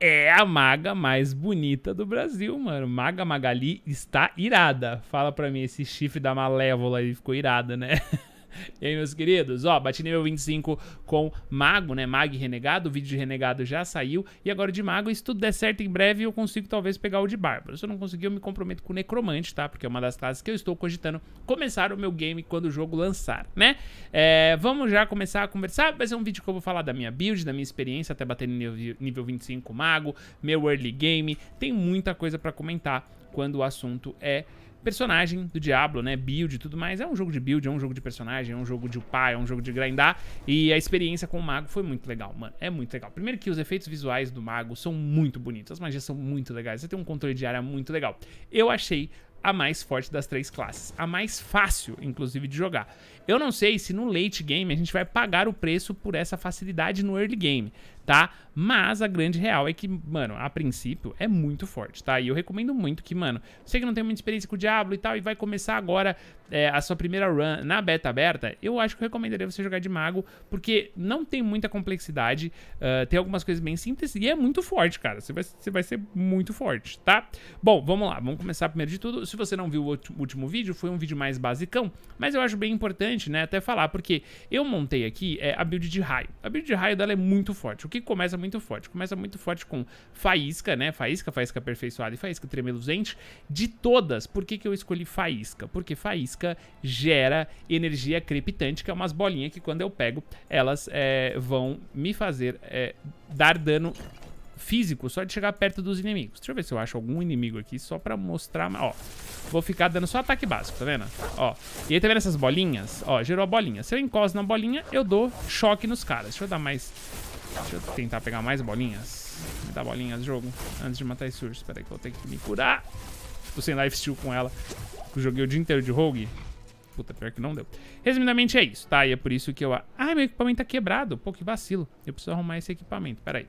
é a maga mais bonita do Brasil, mano. Maga Magali está irada. Fala pra mim, esse chifre da Malévola aí ficou irada, né? e aí, meus queridos? Ó, bati nível 25 com Mago, né? Mag Renegado. O vídeo de Renegado já saiu. E agora de Mago, e se tudo der certo em breve, eu consigo talvez pegar o de Bárbaro. Se eu não conseguir, eu me comprometo com o Necromante, tá? Porque é uma das classes que eu estou cogitando começar o meu game quando o jogo lançar, né? É, vamos já começar a conversar. Vai ser um vídeo que eu vou falar da minha build, da minha experiência até bater nível, nível 25 Mago, meu early game. Tem muita coisa pra comentar quando o assunto é personagem do Diablo, né? Build e tudo mais. É um jogo de build, é um jogo de personagem, é um jogo de upar, é um jogo de grindar. E a experiência com o mago foi muito legal, mano. É muito legal. Primeiro que os efeitos visuais do mago são muito bonitos. As magias são muito legais. Você tem um controle de área muito legal. Eu achei a mais forte das três classes. A mais fácil, inclusive, de jogar. Eu não sei se no late game a gente vai pagar o preço por essa facilidade no early game tá? Mas a grande real é que, mano, a princípio é muito forte, tá? E eu recomendo muito que, mano, você que não tem muita experiência com o Diablo e tal e vai começar agora é, a sua primeira run na beta aberta, eu acho que eu recomendaria você jogar de mago, porque não tem muita complexidade, uh, tem algumas coisas bem simples e é muito forte, cara. Você vai, você vai ser muito forte, tá? Bom, vamos lá, vamos começar primeiro de tudo. Se você não viu o último vídeo, foi um vídeo mais basicão, mas eu acho bem importante, né, até falar, porque eu montei aqui é, a build de raio. A build de raio dela é muito forte. O que começa muito forte. Começa muito forte com Faísca, né? Faísca, Faísca Aperfeiçoada e Faísca Tremeluzente. De todas, por que, que eu escolhi Faísca? Porque Faísca gera energia crepitante, que é umas bolinhas que quando eu pego, elas é, vão me fazer é, dar dano físico só de chegar perto dos inimigos. Deixa eu ver se eu acho algum inimigo aqui só pra mostrar. Ó, vou ficar dando só ataque básico, tá vendo? Ó, e aí tá vendo essas bolinhas? Ó, gerou a bolinha. Se eu encosto na bolinha, eu dou choque nos caras. Deixa eu dar mais Deixa eu tentar pegar mais bolinhas. Me dá bolinhas, jogo. Antes de matar esse urso. espera aí que eu vou ter que me curar. Tô sem lifesteal com ela. Eu joguei o dia inteiro de rogue. Puta, pior que não deu. Resumidamente é isso, tá? E é por isso que eu... Ai, meu equipamento tá quebrado. Pô, que vacilo. Eu preciso arrumar esse equipamento. Pera aí.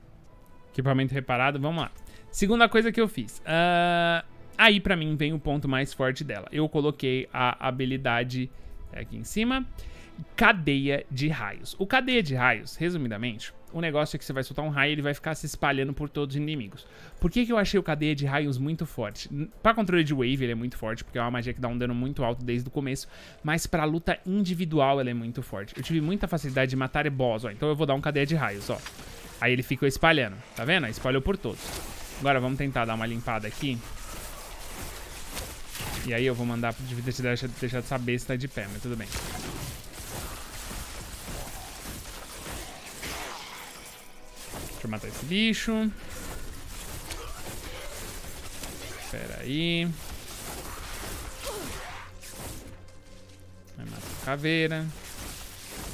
Equipamento reparado, vamos lá. Segunda coisa que eu fiz. Uh... Aí, pra mim, vem o ponto mais forte dela. Eu coloquei a habilidade aqui em cima cadeia de raios. O cadeia de raios, resumidamente, o negócio é que você vai soltar um raio e ele vai ficar se espalhando por todos os inimigos. Por que, que eu achei o cadeia de raios muito forte? Para controle de wave ele é muito forte, porque é uma magia que dá um dano muito alto desde o começo, mas para luta individual ela é muito forte. Eu tive muita facilidade de matar é boss, ó, então eu vou dar um cadeia de raios, ó. Aí ele ficou espalhando, tá vendo? Espalhou por todos. Agora vamos tentar dar uma limpada aqui. E aí eu vou mandar... Devia deixar, deixar se besta tá de pé, mas tudo bem. Deixa eu matar esse bicho. Pera aí. Vai matar a caveira.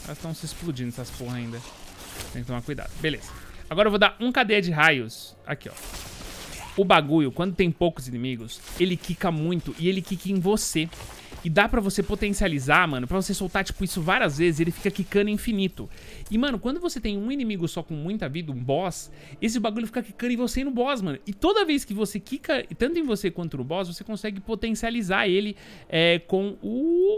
Elas estão se explodindo, essas porra ainda. Tem que tomar cuidado. Beleza. Agora eu vou dar um cadeia de raios. Aqui, ó. O bagulho, quando tem poucos inimigos, ele quica muito e ele quica em você. E dá pra você potencializar, mano, pra você soltar, tipo, isso várias vezes, ele fica quicando infinito. E, mano, quando você tem um inimigo só com muita vida, um boss, esse bagulho fica quicando em você e no boss, mano. E toda vez que você quica, tanto em você quanto no boss, você consegue potencializar ele é, com o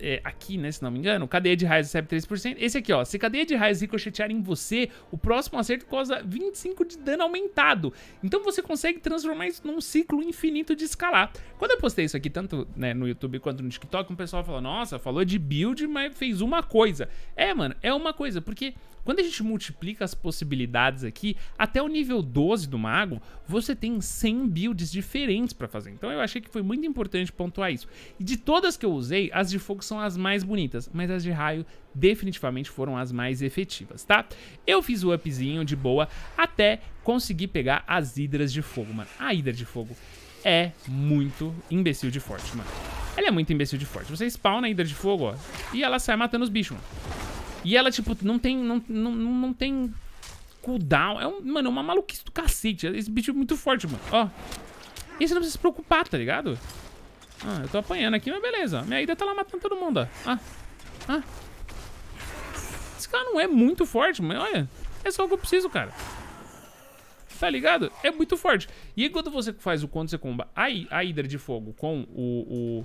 é, aqui, né, se não me engano, cadeia de raios recebe 3%. Esse aqui, ó, se cadeia de raios ricochetear em você, o próximo acerto causa 25 de dano aumentado. Então você consegue transformar isso num ciclo infinito de escalar. Quando eu postei isso aqui, tanto né, no YouTube quanto no TikTok, um pessoal falou, nossa, falou de build, mas fez uma coisa. É, mano, é uma coisa, porque quando a gente multiplica as possibilidades aqui, até o nível 12 do mago, você tem 100 builds diferentes para fazer. Então eu achei que foi muito importante pontuar isso. E de todas que eu usei, as de fogo são as mais bonitas, mas as de raio definitivamente foram as mais efetivas, tá? Eu fiz o upzinho de boa até conseguir pegar as hidras de fogo, mano. A hidra de fogo é muito imbecil de forte, mano. Ela é muito imbecil de forte. Você spawna a hidra de fogo, ó, e ela sai matando os bichos, mano. E ela, tipo, não tem. Não, não, não tem cooldown. É um, mano, é uma maluquice do cacete. Esse bicho é muito forte, mano. Ó. E você não precisa se preocupar, tá ligado? Ah, eu tô apanhando aqui, mas beleza. Minha ida tá lá matando todo mundo, ó. Ah. Ah. Esse cara não é muito forte, mas olha. É só o que eu preciso, cara. Tá ligado? É muito forte. E quando você faz o quando você comba a, a Hydra de fogo com o... o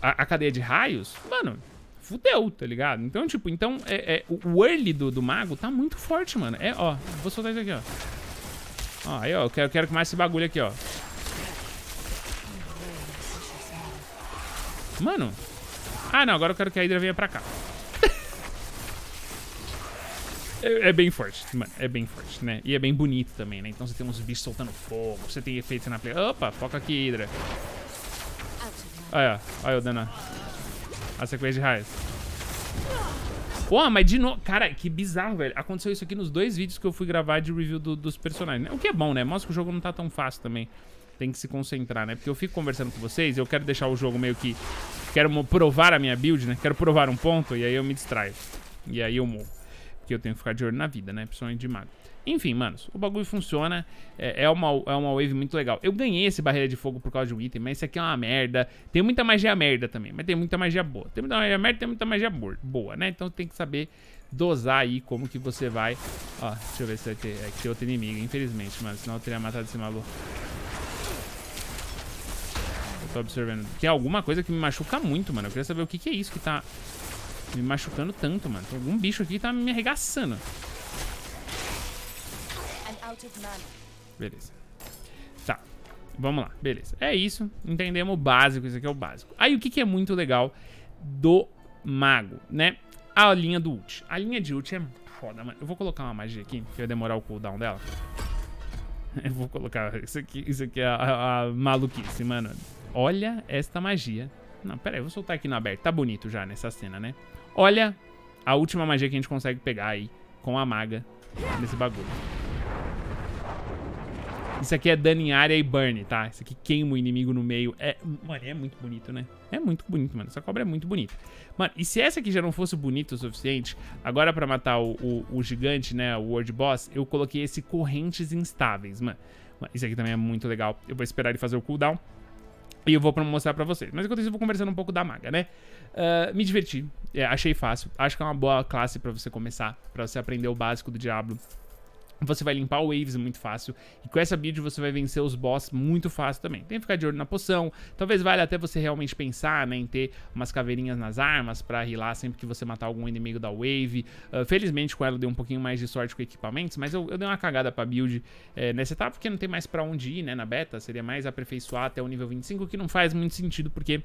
a, a cadeia de raios, mano, fudeu, tá ligado? Então, tipo, então é, é o early do, do mago tá muito forte, mano. É, ó, vou soltar isso aqui, ó. Ó, aí, ó, eu quero, que mais esse bagulho aqui, ó. Mano. Ah, não, agora eu quero que a Hydra venha pra cá. é, é, bem forte, mano. É bem forte, né? E é bem bonito também, né? Então você tem uns bichos soltando fogo, você tem efeitos na play. Opa, foca aqui, Hydra. Olha, ó. Aí, ó, a sequência de raios. Pô, mas de novo... Cara, que bizarro, velho. Aconteceu isso aqui nos dois vídeos que eu fui gravar de review do, dos personagens. Né? O que é bom, né? Mostra que o jogo não tá tão fácil também. Tem que se concentrar, né? Porque eu fico conversando com vocês eu quero deixar o jogo meio que... Quero provar a minha build, né? Quero provar um ponto e aí eu me distraio. E aí eu morro. Porque eu tenho que ficar de olho na vida, né? Principalmente de mago. Enfim, manos, o bagulho funciona. É, é, uma, é uma wave muito legal. Eu ganhei esse barreira de fogo por causa de um item, mas isso aqui é uma merda. Tem muita magia merda também, mas tem muita magia boa. Tem muita magia merda, tem muita magia boa, né? Então tem que saber dosar aí como que você vai... Ó, deixa eu ver se vai ter... aqui é tem outro inimigo, infelizmente, mano. Senão eu teria matado esse maluco. Eu tô observando. Tem alguma coisa que me machuca muito, mano. Eu queria saber o que, que é isso que tá me machucando tanto, mano. Tem algum bicho aqui que tá me arregaçando. Beleza. Tá. Vamos lá. Beleza. É isso. Entendemos o básico. Isso aqui é o básico. Aí o que, que é muito legal do mago, né? A linha do ult. A linha de ult é foda, mano. Eu vou colocar uma magia aqui, que vai demorar o cooldown dela. Eu vou colocar isso aqui. Isso aqui é a, a, maluquice, mano. Olha esta magia. Não, pera aí. Eu vou soltar aqui no aberto. Tá bonito já nessa cena, né? Olha a última magia que a gente consegue pegar aí com a maga nesse bagulho. Isso aqui é dano em área e burn, tá? Isso aqui queima o inimigo no meio. É, mano, é muito bonito, né? É muito bonito, mano. Essa cobra é muito bonita. Mano, e se essa aqui já não fosse bonita o suficiente, agora pra matar o, o, o gigante, né, o World Boss, eu coloquei esse correntes instáveis, mano. Isso aqui também é muito legal. Eu vou esperar ele fazer o cooldown. E eu vou pra mostrar pra vocês. Mas enquanto isso, eu vou conversando um pouco da maga, né? Uh, me diverti. É, achei fácil. Acho que é uma boa classe pra você começar. Pra você aprender o básico do Diablo. Você vai limpar o Waves muito fácil. E com essa build você vai vencer os boss muito fácil também. Tem que ficar de olho na poção. Talvez valha até você realmente pensar né, em ter umas caveirinhas nas armas pra rilar sempre que você matar algum inimigo da Wave. Uh, felizmente com ela deu um pouquinho mais de sorte com equipamentos, mas eu, eu dei uma cagada pra build é, nessa etapa porque não tem mais pra onde ir né, na beta. Seria mais aperfeiçoar até o nível 25, que não faz muito sentido porque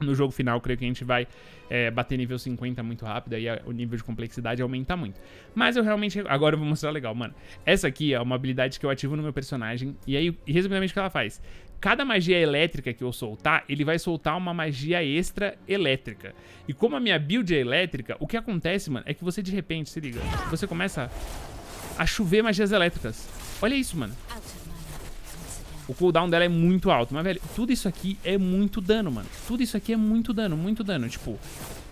no jogo final, creio que a gente vai é, bater nível 50 muito rápido, aí o nível de complexidade aumenta muito. Mas eu realmente... Agora eu vou mostrar legal, mano. Essa aqui é uma habilidade que eu ativo no meu personagem, e aí, resumidamente, o que ela faz? Cada magia elétrica que eu soltar, ele vai soltar uma magia extra elétrica. E como a minha build é elétrica, o que acontece, mano, é que você de repente, se liga, você começa a chover magias elétricas. Olha isso, mano. O cooldown dela é muito alto. Mas, velho, tudo isso aqui é muito dano, mano. Tudo isso aqui é muito dano, muito dano. Tipo,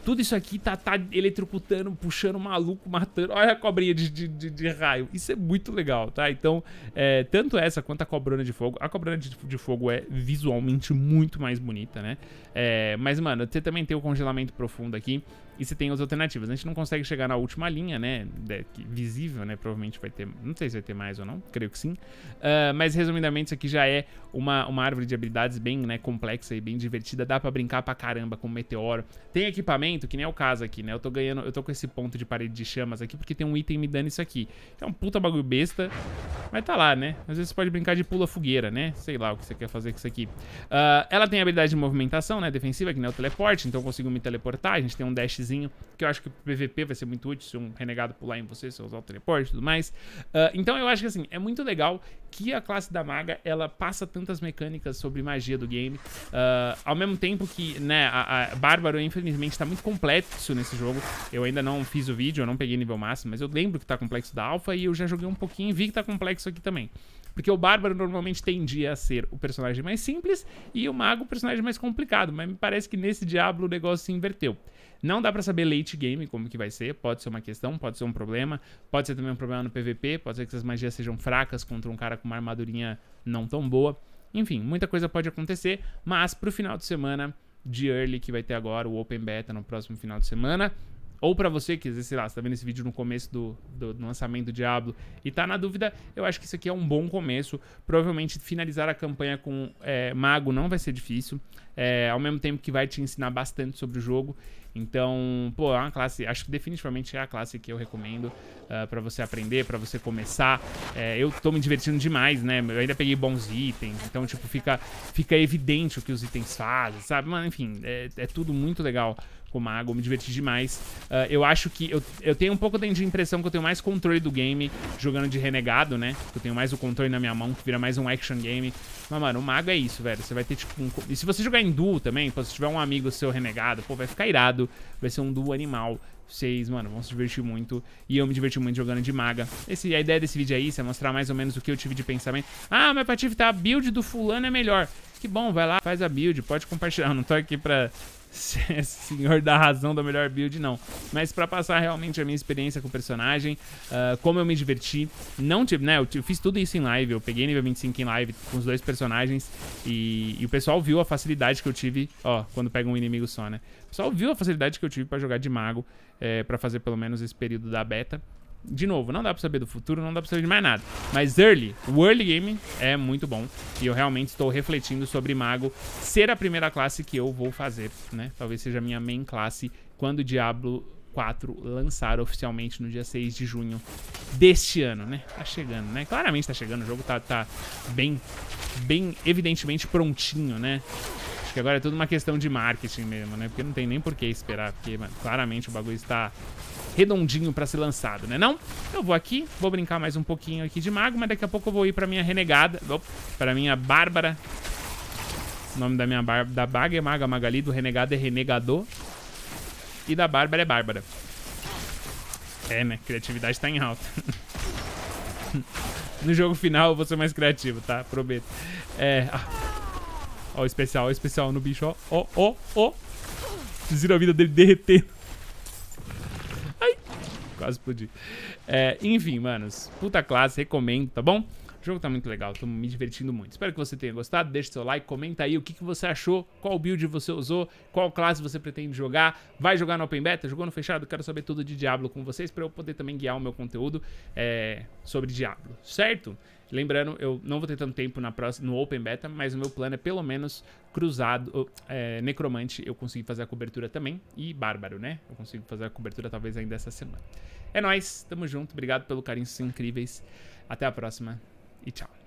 tudo isso aqui tá, tá eletrocutando, puxando maluco, matando. Olha a cobrinha de, de, de, de raio. Isso é muito legal, tá? Então, é, tanto essa quanto a cobrona de fogo. A cobrona de, de fogo é visualmente muito mais bonita, né? É, mas, mano, você também tem o congelamento profundo aqui. E você tem as alternativas. A gente não consegue chegar na última linha, né? visível, né? Provavelmente vai ter. Não sei se vai ter mais ou não, creio que sim. Uh, mas resumidamente, isso aqui já é uma, uma árvore de habilidades bem né, complexa e bem divertida. Dá pra brincar pra caramba com o meteoro. Tem equipamento, que nem é o caso aqui, né? Eu tô ganhando. Eu tô com esse ponto de parede de chamas aqui porque tem um item me dando isso aqui. É um puta bagulho besta. Mas tá lá, né? Às vezes você pode brincar de pula-fogueira, né? Sei lá o que você quer fazer com isso aqui. Uh, ela tem habilidade de movimentação, né? Defensiva, que nem é o teleporte. Então eu consigo me teleportar. A gente tem um dash teleportezinho, que eu acho que o PVP vai ser muito útil se um renegado pular em você, se eu usar o teleporte e tudo mais. Uh, então eu acho que assim, é muito legal que a classe da maga, ela passa tantas mecânicas sobre magia do game, uh, ao mesmo tempo que, né, a, a Bárbaro, infelizmente, tá muito complexo nesse jogo, eu ainda não fiz o vídeo, eu não peguei nível máximo, mas eu lembro que tá complexo da alfa e eu já joguei um pouquinho e vi que tá complexo aqui também. Porque o bárbaro normalmente tendia a ser o personagem mais simples e o mago o personagem mais complicado, mas me parece que nesse Diablo o negócio se inverteu. Não dá para saber late game como que vai ser, pode ser uma questão, pode ser um problema, pode ser também um problema no PVP, pode ser que essas magias sejam fracas contra um cara com uma armadurinha não tão boa. Enfim, muita coisa pode acontecer, mas pro final de semana de early que vai ter agora o Open Beta no próximo final de semana, ou para você que, sei lá, você tá vendo esse vídeo no começo do, do, do lançamento do Diablo e tá na dúvida, eu acho que isso aqui é um bom começo. Provavelmente finalizar a campanha com é, Mago não vai ser difícil. É, ao mesmo tempo que vai te ensinar bastante sobre o jogo. Então, pô, é uma classe, acho que definitivamente é a classe que eu recomendo uh, ah, para você aprender, para você começar. É, eu tô me divertindo demais, né? Eu ainda peguei bons itens, então, tipo, fica, fica evidente o que os itens fazem, sabe? Mas, enfim, é, é tudo muito legal com mago, me diverti demais. Uh, eu acho que... Eu, eu tenho um pouco de impressão que eu tenho mais controle do game jogando de renegado, né? Eu tenho mais o controle na minha mão, que vira mais um action game. Mas, mano, o mago é isso, velho. Você vai ter, tipo, um... E se você jogar em duo também, se tiver um amigo seu renegado, pô, vai ficar irado. Vai ser um duo animal. Vocês, mano, vão se divertir muito. E eu me diverti muito jogando de maga. Esse, a ideia desse vídeo é isso, é mostrar mais ou menos o que eu tive de pensamento. Ah, mas pra te tá, a build do fulano é melhor. Que bom, vai lá, faz a build, pode compartilhar. Eu não tô aqui pra é senhor da razão da melhor build, não. Mas pra passar realmente a minha experiência com o personagem, uh, como eu me diverti. Não tive, né? Eu, eu, fiz tudo isso em live. Eu peguei nível 25 em live com os dois personagens. E, e o pessoal viu a facilidade que eu tive. Ó, quando pega um inimigo só, né? O pessoal viu a facilidade que eu tive pra jogar de mago. É, eh, para fazer pelo menos esse período da beta. De novo, não dá pra saber do futuro, não dá pra saber de mais nada. Mas early, o early game é muito bom. E eu realmente estou refletindo sobre Mago ser a primeira classe que eu vou fazer, né? Talvez seja a minha main classe quando Diablo 4 lançar oficialmente no dia 6 de junho deste ano, né? Tá chegando, né? Claramente tá chegando, o jogo tá, tá bem, bem evidentemente prontinho, né? Acho que agora é tudo uma questão de marketing mesmo, né? Porque não tem nem por que esperar, porque mano, claramente o bagulho está redondinho pra ser lançado, né não? Eu vou aqui, vou brincar mais um pouquinho aqui de mago, mas daqui a pouco eu vou ir pra minha renegada, opa, pra minha bárbara. O nome da minha Bárbara, da baga é maga magali, do renegado é renegador. E da bárbara é bárbara. É, né? Criatividade tá em alta. no jogo final eu vou ser mais criativo, tá? Prometo. É... Ah. Ó, o especial, ó, o especial no bicho, ó. Ó, ó, ó. Vocês viram a vida dele derretendo quase explodi. É, enfim, manos. Puta classe, recomendo, tá bom? O jogo tá muito legal, tô me divertindo muito. Espero que você tenha gostado, deixa seu like, comenta aí o que, que você achou, qual build você usou, qual classe você pretende jogar, vai jogar no Open Beta, jogou no fechado, quero saber tudo de Diablo com vocês para eu poder também guiar o meu conteúdo é, sobre Diablo, certo? Lembrando, eu não vou ter tanto tempo na próxima, no Open Beta, mas o meu plano é pelo menos cruzado, é, necromante eu consigo fazer a cobertura também, e bárbaro, né? Eu consigo fazer a cobertura talvez ainda essa semana. É nóis, tamo junto, obrigado pelo carinho, vocês são incríveis. Até a próxima e tchau.